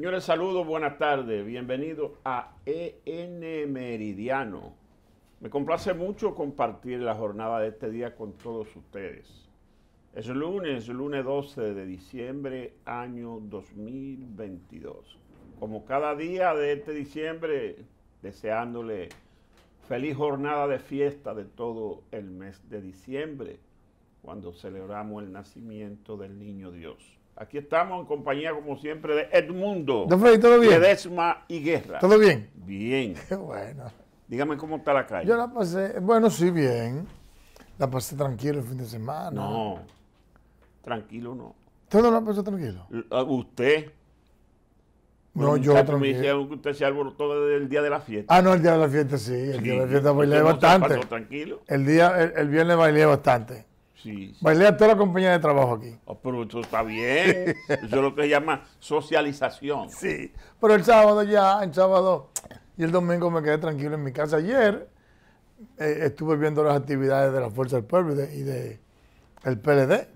Señores, saludos, buenas tardes, bienvenidos a EN Meridiano. Me complace mucho compartir la jornada de este día con todos ustedes. Es lunes, lunes 12 de diciembre, año 2022. Como cada día de este diciembre, deseándole feliz jornada de fiesta de todo el mes de diciembre, cuando celebramos el nacimiento del niño Dios. Aquí estamos en compañía, como siempre, de Edmundo. de Freddy, ¿todo bien? Desma y Guerra. ¿Todo bien? Bien. Qué bueno. Dígame cómo está la calle. Yo la pasé, bueno, sí, bien. La pasé tranquilo el fin de semana. No, tranquilo no. ¿Todo no la pasó tranquilo? Ah, usted. No, yo tranquilo. Me que usted se alborotó desde el día de la fiesta. Ah, no, el día de la fiesta sí. El día de la fiesta bailé bastante. tranquilo. El, día, el viernes bailé bastante. Sí, Bailé toda la compañía de trabajo aquí. Oh, pero eso está bien. eso es lo que se llama socialización. Sí. Pero el sábado ya, el sábado y el domingo me quedé tranquilo en mi casa. Ayer eh, estuve viendo las actividades de la Fuerza del Pueblo y, de, PLD.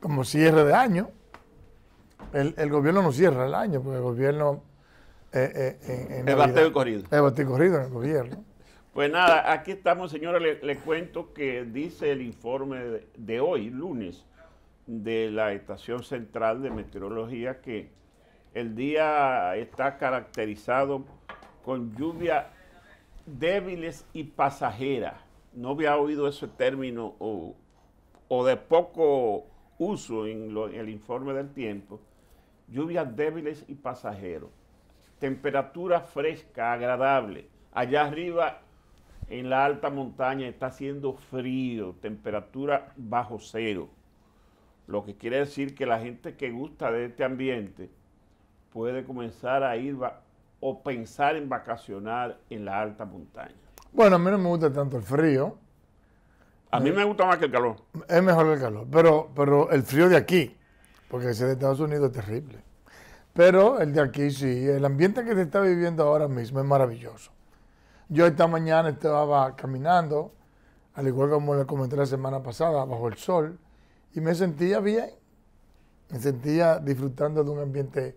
Como cierre de año. El, gobierno no cierra el año, porque el gobierno. Eh, eh, en, es corrido. corrido en el gobierno. Pues nada, aquí estamos, señora. Le, cuento que dice el informe de, hoy, lunes, de la Estación Central de Meteorología que el día está caracterizado con lluvias débiles y pasajeras. No había oído ese término o, de poco uso en, en el informe del tiempo. Lluvias débiles y pasajeros. Temperatura fresca, agradable. Allá arriba en la alta montaña está haciendo frío, temperatura bajo cero. Lo que quiere decir que la gente que gusta de este ambiente puede comenzar a ir o pensar en vacacionar en la alta montaña. Bueno, a mí no me gusta tanto el frío. A mí eh, me gusta más que el calor. Es mejor el calor, pero, pero el frío de aquí, porque ese de Estados Unidos es terrible. Pero el de aquí sí, el ambiente que se está viviendo ahora mismo es maravilloso. Yo esta mañana estaba caminando, al igual como le comenté la semana pasada, bajo el sol, y me sentía bien. Me sentía disfrutando de un ambiente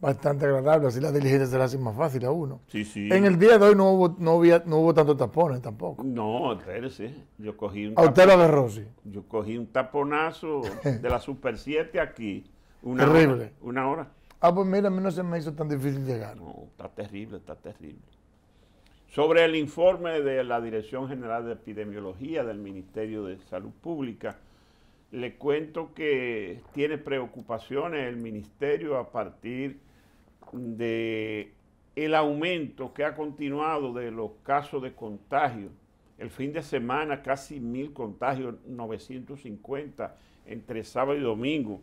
bastante agradable, así la diligencia se las hace más fácil a uno. Sí, En el día de hoy no hubo, no no hubo tantos tapones tampoco. No, sí Yo cogí un ¿A usted de Rossi? Yo cogí un taponazo de la Super 7 aquí. Una terrible. una hora. Ah, pues mira, a mí no se me hizo tan difícil llegar. No, está terrible, está terrible sobre el informe de la Dirección General de Epidemiología del Ministerio de Salud Pública. Le cuento que tiene preocupaciones el ministerio a partir de aumento que ha continuado de los casos de contagio. El fin de semana casi mil contagios, 950 entre sábado y domingo.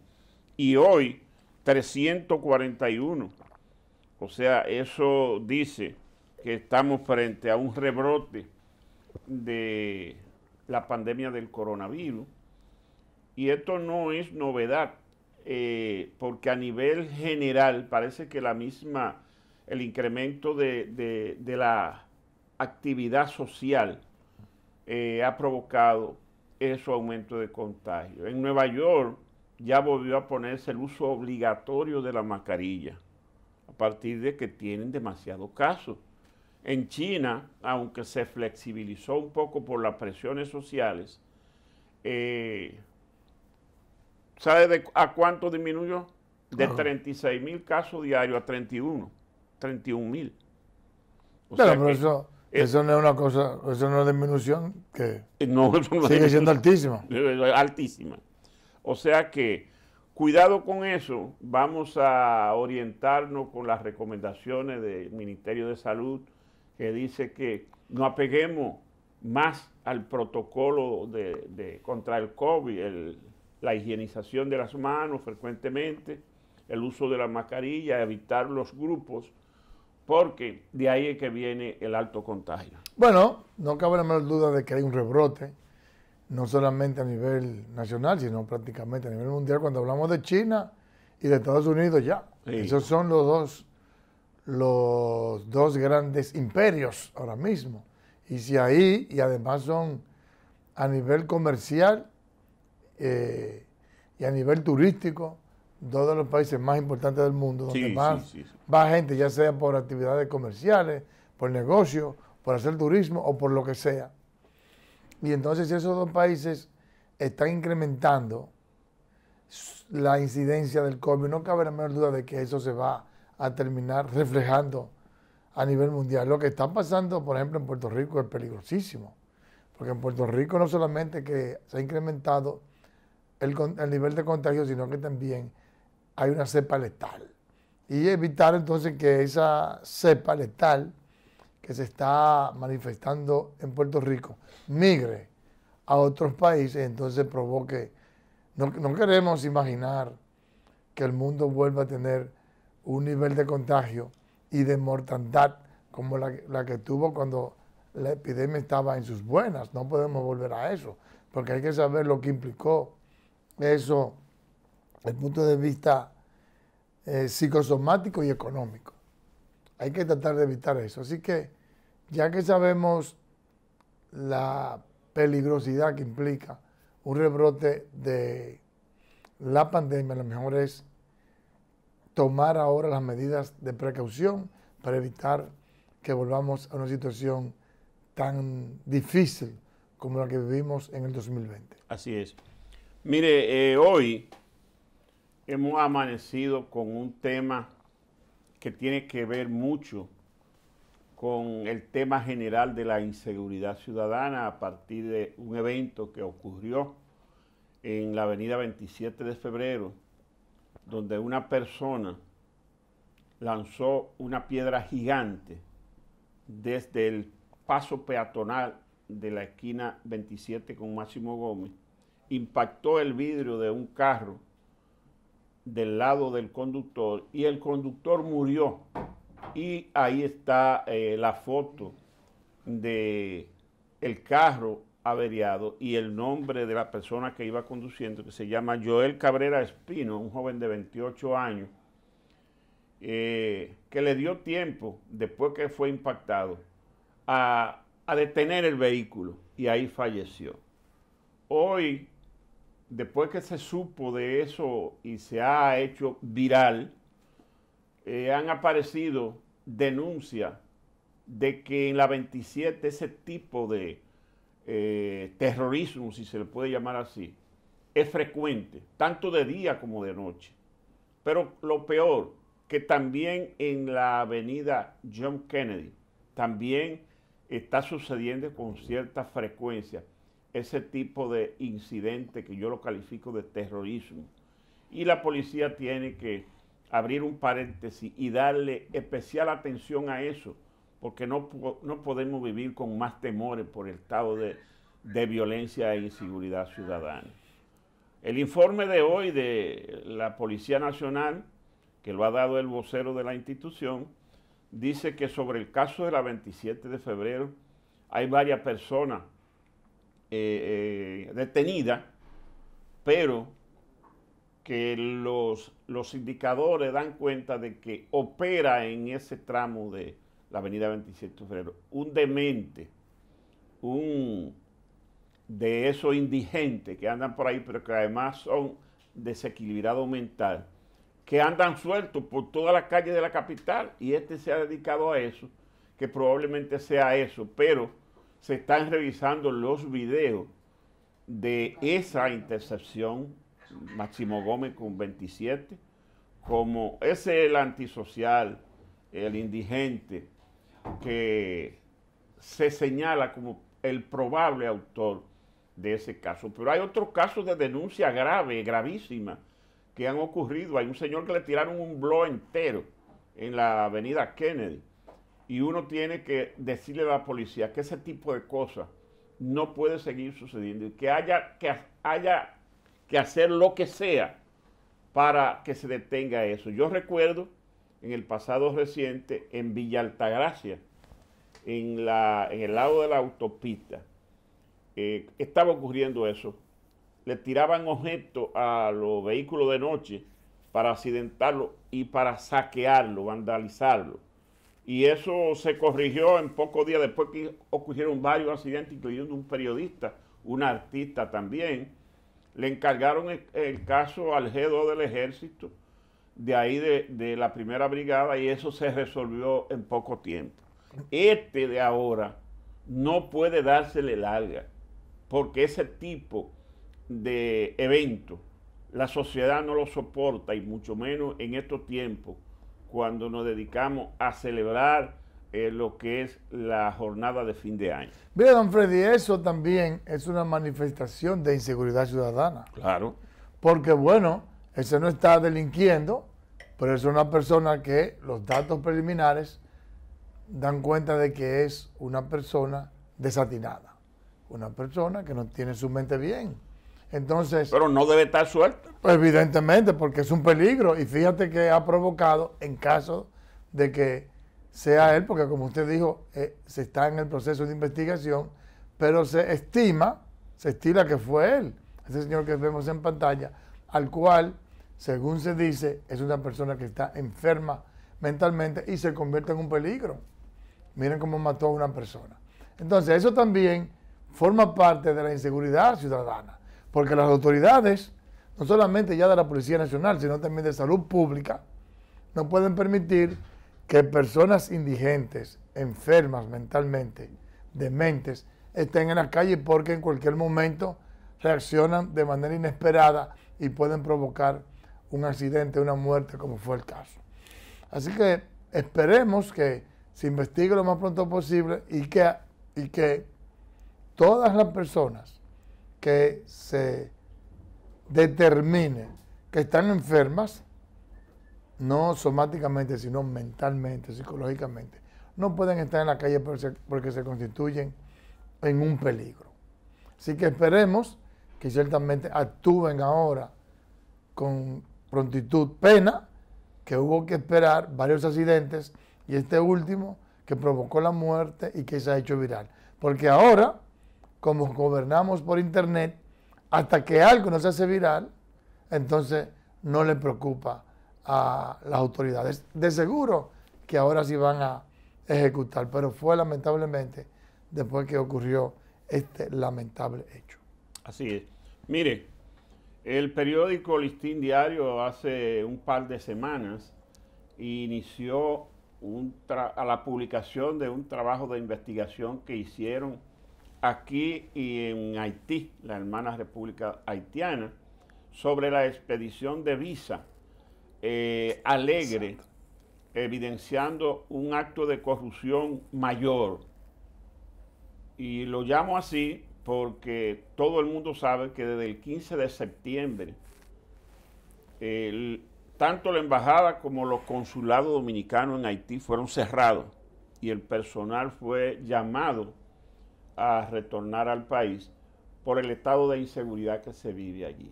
Y hoy 341. O sea, eso dice que estamos frente a un rebrote de la pandemia del coronavirus. Y esto no es novedad, eh, porque a nivel general parece que la misma, el incremento de, la actividad social eh, ha provocado ese aumento de contagio. En Nueva York ya volvió a ponerse el uso obligatorio de la mascarilla, a partir de que tienen demasiados casos. En China, aunque se flexibilizó un poco por las presiones sociales, eh, ¿sabe a cuánto disminuyó? De 36 mil casos diarios a 31, 31 mil. Pero, eso, no es una cosa, eso no es disminución que eh, sigue siendo altísima. Altísima. O sea que cuidado con eso, vamos a orientarnos con las recomendaciones del Ministerio de Salud que dice que no apeguemos más al protocolo de, contra el COVID, la higienización de las manos frecuentemente, el uso de la mascarilla, evitar los grupos, porque de ahí es que viene el alto contagio. Bueno, no cabe la menor duda de que hay un rebrote, no solamente a nivel nacional, sino prácticamente a nivel mundial, cuando hablamos de China y de Estados Unidos ya. Esos son los dos los dos grandes imperios ahora mismo. Y si ahí, y además son a nivel comercial eh, y a nivel turístico, dos de los países más importantes del mundo, donde más va gente, ya sea por actividades comerciales, por negocio, por hacer turismo o por lo que sea. Y entonces esos dos países están incrementando la incidencia del COVID. No cabe la menor duda de que eso se va a terminar reflejando a nivel mundial. Lo que está pasando, por ejemplo, en Puerto Rico es peligrosísimo, porque en Puerto Rico no solamente que se ha incrementado el, nivel de contagio, sino que también hay una cepa letal. Y evitar entonces que esa cepa letal que se está manifestando en Puerto Rico migre a otros países, entonces provoque, no, no queremos imaginar que el mundo vuelva a tener un nivel de contagio y de mortandad como la, que tuvo cuando la epidemia estaba en sus buenas. No podemos volver a eso, porque hay que saber lo que implicó eso desde el punto de vista eh, psicosomático y económico. Hay que tratar de evitar eso. Así que ya que sabemos la peligrosidad que implica un rebrote de la pandemia, lo mejor es tomar ahora las medidas de precaución para evitar que volvamos a una situación tan difícil como la que vivimos en el 2020. Así es. Mire, eh, hoy hemos amanecido con un tema que tiene que ver mucho con el tema general de la inseguridad ciudadana a partir de un evento que ocurrió en la avenida 27 de febrero donde una persona lanzó una piedra gigante desde el paso peatonal de la esquina 27 con Máximo Gómez, impactó el vidrio de un carro del lado del conductor y el conductor murió. Y ahí está eh, la foto de el carro y el nombre de la persona que iba conduciendo, que se llama Joel Cabrera Espino, un joven de 28 años, eh, que le dio tiempo, después que fue impactado, a, detener el vehículo y ahí falleció. Hoy, después que se supo de eso y se ha hecho viral, eh, han aparecido denuncias de que en la 27 ese tipo de eh, terrorismo, si se le puede llamar así, es frecuente, tanto de día como de noche. Pero lo peor, que también en la avenida John Kennedy, también está sucediendo con cierta frecuencia ese tipo de incidente que yo lo califico de terrorismo. Y la policía tiene que abrir un paréntesis y darle especial atención a eso, porque no, podemos vivir con más temores por el estado de, violencia e inseguridad ciudadana. El informe de hoy de la Policía Nacional, que lo ha dado el vocero de la institución, dice que sobre el caso de la 27 de febrero hay varias personas eh, eh, detenidas, pero que los, los indicadores dan cuenta de que opera en ese tramo de, la avenida 27 de febrero. Un demente, un de esos indigentes que andan por ahí, pero que además son desequilibrado mental, que andan sueltos por toda la calle de la capital y este se ha dedicado a eso, que probablemente sea eso, pero se están revisando los videos de esa intercepción, Máximo Gómez con 27, como ese es el antisocial, el indigente, que se señala como el probable autor de ese caso. Pero hay otros casos de denuncia grave, gravísima, que han ocurrido. Hay un señor que le tiraron un blog entero en la avenida Kennedy. Y uno tiene que decirle a la policía que ese tipo de cosas no puede seguir sucediendo y que haya que, haya que hacer lo que sea para que se detenga eso. Yo recuerdo en el pasado reciente en Villa Altagracia, en, la, en el lado de la autopista. Eh, estaba ocurriendo eso. Le tiraban objetos a los vehículos de noche para accidentarlo y para saquearlo, vandalizarlo. Y eso se corrigió en pocos días después que ocurrieron varios accidentes, incluyendo un periodista, un artista también. Le encargaron el, el caso al G2 del ejército de ahí de, la primera brigada y eso se resolvió en poco tiempo. Este de ahora no puede dársele larga, porque ese tipo de evento la sociedad no lo soporta y mucho menos en estos tiempos cuando nos dedicamos a celebrar eh, lo que es la jornada de fin de año. Mira, don Freddy, eso también es una manifestación de inseguridad ciudadana. Claro. Porque bueno, ese no está delinquiendo, pero es una persona que los datos preliminares dan cuenta de que es una persona desatinada, una persona que no tiene su mente bien. Entonces, pero no debe estar suelto. Pues, evidentemente, porque es un peligro. Y fíjate que ha provocado, en caso de que sea él, porque como usted dijo, eh, se está en el proceso de investigación, pero se estima, se estila que fue él, ese señor que vemos en pantalla, al cual según se dice, es una persona que está enferma mentalmente y se convierte en un peligro. Miren cómo mató a una persona. Entonces, eso también forma parte de la inseguridad ciudadana, porque las autoridades, no solamente ya de la Policía Nacional, sino también de salud pública, no pueden permitir que personas indigentes, enfermas mentalmente, dementes, estén en la calle porque en cualquier momento reaccionan de manera inesperada y pueden provocar un accidente, una muerte, como fue el caso. Así que esperemos que se investigue lo más pronto posible y que, y que todas las personas que se determine que están enfermas, no somáticamente, sino mentalmente, psicológicamente, no pueden estar en la calle porque se constituyen en un peligro. Así que esperemos que ciertamente actúen ahora con prontitud, pena, que hubo que esperar varios accidentes y este último que provocó la muerte y que se ha hecho viral. Porque ahora, como gobernamos por internet, hasta que algo no se hace viral, entonces no le preocupa a las autoridades. De seguro que ahora sí van a ejecutar, pero fue lamentablemente después que ocurrió este lamentable hecho. Así es. Mire, el periódico Listín Diario hace un par de semanas inició a la publicación de un trabajo de investigación que hicieron aquí y en Haití, la hermana República Haitiana, sobre la expedición de visa eh, alegre, evidenciando un acto de corrupción mayor. Y lo llamo así porque todo el mundo sabe que desde el 15 de septiembre, tanto la embajada como los consulados dominicanos en Haití fueron cerrados y el personal fue llamado a retornar al país por el estado de inseguridad que se vive allí.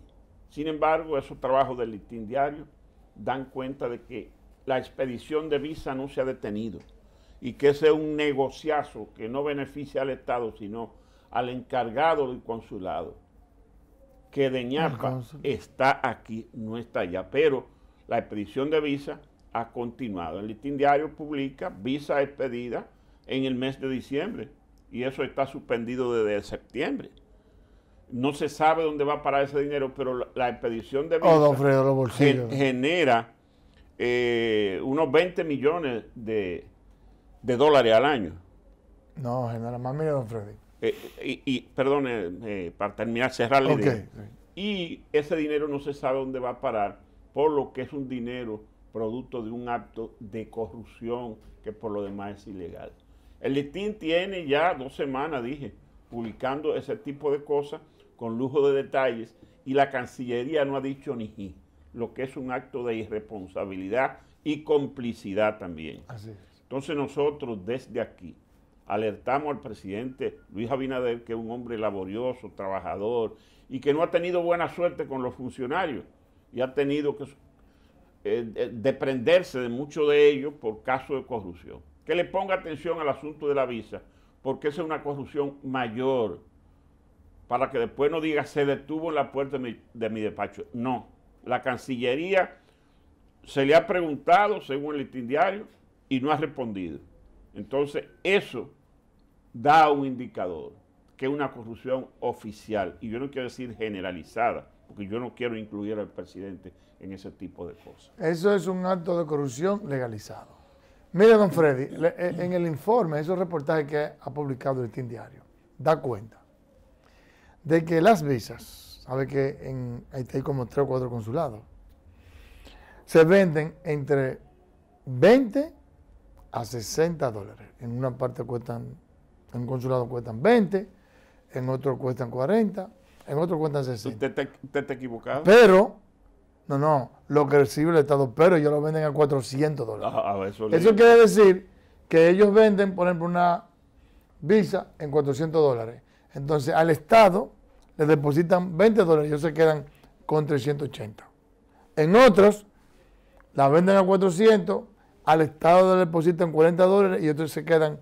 Sin embargo, esos trabajos del listín diario dan cuenta de que la expedición de visa no se ha detenido y que ese es un negociazo que no beneficia al Estado, sino al encargado del consulado, que de Ñapa está aquí, no está allá, pero la expedición de visa ha continuado. El listín diario publica visa expedida en el mes de diciembre y eso está suspendido desde septiembre. No se sabe dónde va a parar ese dinero, pero la, expedición de oh, visa genera eh, unos 20 millones de, dólares al año. No, genera más, mire, don Freddy. Eh, eh, y, perdón, eh, para terminar, cerrar la Y ese dinero no se sabe dónde va a parar, por lo que es un dinero producto de un acto de corrupción que por lo demás es ilegal. El listín tiene ya dos semanas, dije, publicando ese tipo de cosas con lujo de detalles y la Cancillería no ha dicho ni ji, lo que es un acto de irresponsabilidad y complicidad también. Entonces nosotros desde aquí, alertamos al presidente Luis Abinader, que es un hombre laborioso, trabajador, y que no ha tenido buena suerte con los funcionarios, y ha tenido que deprenderse eh, de muchos de ellos por caso de corrupción. Que le ponga atención al asunto de la visa, porque esa es una corrupción mayor, para que después no diga, se detuvo en la puerta de mi, despacho. No, la Cancillería se le ha preguntado, según el listín diario, y no ha respondido. Entonces, eso da un indicador que es una corrupción oficial, y yo no quiero decir generalizada, porque yo no quiero incluir al presidente en ese tipo de cosas. Eso es un acto de corrupción legalizado. Mira, don Freddy, eh, en el informe, esos reportajes que ha publicado el Team Diario, da cuenta de que las visas, sabe que en Haití hay como tres o cuatro consulados, se venden entre 20 a 60 dólares. En una parte cuestan, en un consulado cuestan 20, en otro cuestan 40, en otro cuestan 60. ¿Usted te, equivocado? Pero, no, no, lo que recibe el Estado, pero ellos lo venden a 400 dólares. Ah, ah, eso, quiere decir que ellos venden, por ejemplo, una visa en 400 dólares. Entonces, al Estado le depositan 20 dólares y ellos se quedan con 380. En otros, la venden a 400 al Estado le depositan 40 dólares y otros se quedan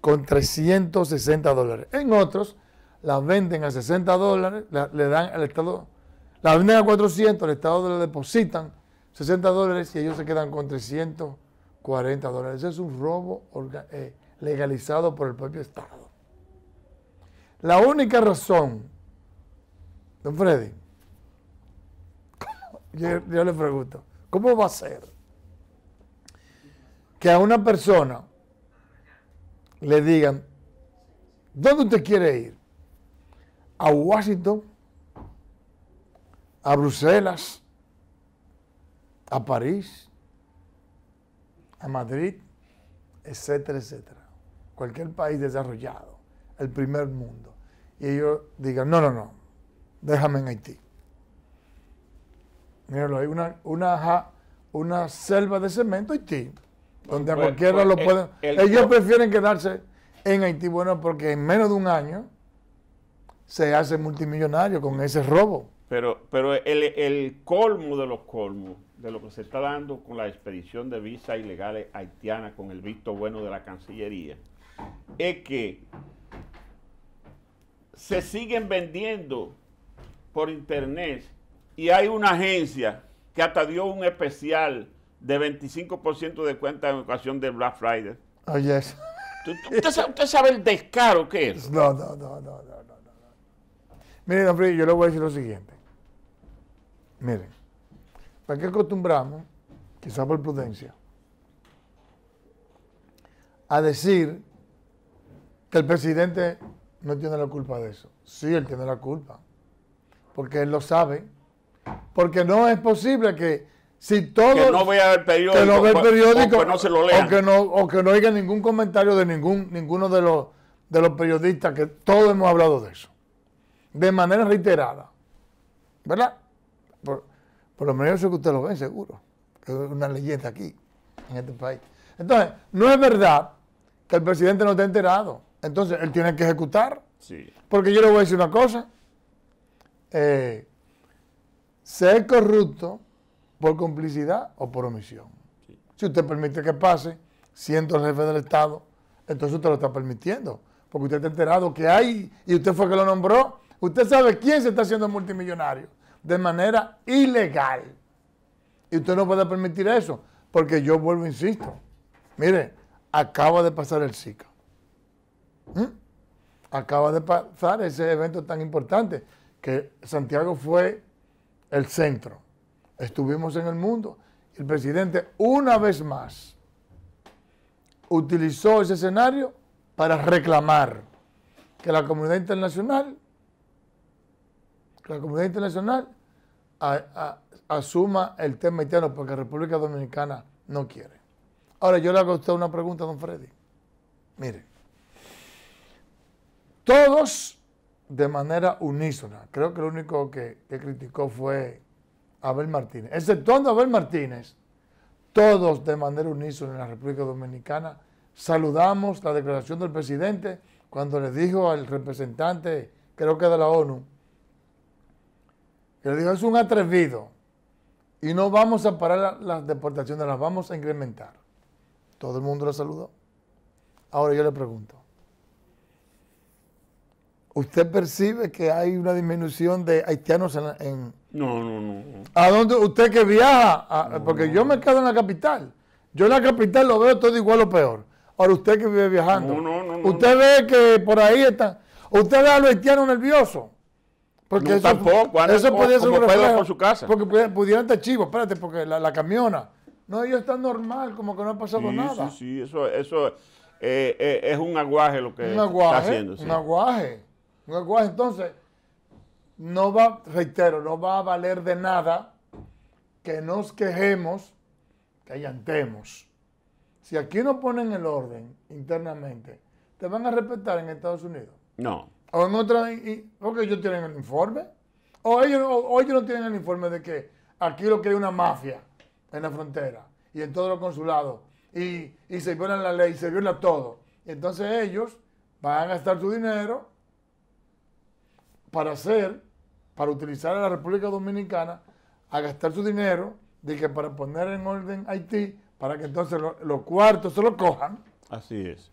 con 360 dólares. En otros, las venden a 60 dólares, le dan al Estado, la venden a 400, al Estado le depositan 60 dólares y ellos se quedan con 340 dólares. es un robo eh, legalizado por el propio Estado. La única razón, don Freddy, yo le pregunto, ¿cómo va a ser? que a una persona le digan, ¿dónde usted quiere ir? ¿A Washington? ¿A Bruselas? ¿A París? ¿A Madrid? Etcétera, etcétera. Cualquier país desarrollado, el primer mundo. Y ellos digan, no, no, no, déjame en Haití. Míralo, hay una, una, selva de cemento, Haití donde a pues, cualquiera pues, lo eh, Ellos prefieren quedarse en Haití, bueno, porque en menos de un año se hace multimillonario con ese robo. Pero, pero el, el colmo de los colmos, de lo que se está dando con la expedición de visas ilegales haitianas con el visto bueno de la Cancillería, es que se siguen vendiendo por internet y hay una agencia que hasta dio un especial de 25% de cuenta en ocasión de Black Friday. Oh, yes. ¿Usted sabe, el descaro que es? No, no, no, no, no, no. no. Don hombre, yo le voy a decir lo siguiente. Miren, ¿para qué acostumbramos, quizá por prudencia, a decir que el presidente no tiene la culpa de eso? Sí, él tiene la culpa, porque él lo sabe, porque no es posible que si todo, que no vea el periódico, que o, que no se lo O que no, oiga ningún comentario de ningún, ninguno de los, periodistas, que todos hemos hablado de eso. De manera reiterada. ¿Verdad? Por, lo menos eso que usted lo ve, seguro. es una leyenda aquí, en este país. Entonces, no es verdad que el presidente no esté enterado. Entonces, él tiene que ejecutar. Sí. Porque yo le voy a decir una cosa. Eh, ser corrupto por complicidad o por omisión. Si usted permite que pase, siendo el jefe del Estado, entonces usted lo está permitiendo, porque usted está enterado que hay, y usted fue que lo nombró, usted sabe quién se está haciendo multimillonario de manera ilegal. Y usted no puede permitir eso, porque yo vuelvo, e insisto, mire, acaba de pasar el Zika. ¿Mm? Acaba de pasar ese evento tan importante que Santiago fue el centro estuvimos en el mundo. El presidente, una vez más, utilizó ese escenario para reclamar que la comunidad internacional, la comunidad internacional asuma el tema haitiano porque República Dominicana no quiere. Ahora, yo le hago a usted una pregunta, don Freddy. Mire, todos de manera unísona, creo que lo único que, que criticó fue Abel Martínez. Exceptuando Abel Martínez, todos de manera unísona en la República Dominicana saludamos la declaración del presidente cuando le dijo al representante, creo que de la ONU, que le dijo, es un atrevido y no vamos a parar las deportaciones, las vamos a incrementar. Todo el mundo lo saludó. Ahora yo le pregunto, ¿Usted percibe que hay una disminución de haitianos en...? No, no, no, ¿A dónde usted que viaja? porque yo me quedo en la capital. Yo en la capital lo veo todo igual o peor. Ahora usted que vive viajando. No no no. usted ve que por ahí está...? Usted ve a los haitianos nerviosos. Porque no, eso, tampoco. Eso puede ser un por su casa. Porque pudieran, estar chivos. Espérate, porque la, la, camiona. No, ellos están normal, como que no ha pasado nada. Sí, sí, eso... eso eh, eh, es un aguaje lo que un aguaje, está haciendo. Un aguaje entonces no va, reitero, no va a valer de nada que nos quejemos, que allantemos. Si aquí no ponen el orden internamente, ¿te van a respetar en Estados Unidos? No. O en otra, porque ellos tienen el informe. O ellos, no tienen el informe de que aquí lo que hay una mafia en la frontera y en todos los consulados. Y, se viola la ley, y se viola todo. Entonces ellos van a gastar su dinero para hacer, para utilizar a la República Dominicana, a gastar su dinero, de que para poner en orden Haití, para que entonces los cuartos se lo cojan. Así es.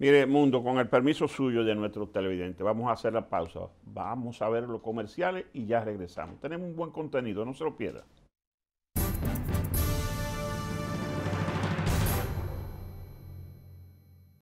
Mire, Mundo, con el permiso suyo de nuestro televidente, vamos a hacer la pausa. Vamos a ver los comerciales y ya regresamos. Tenemos un buen contenido, no se lo pierda.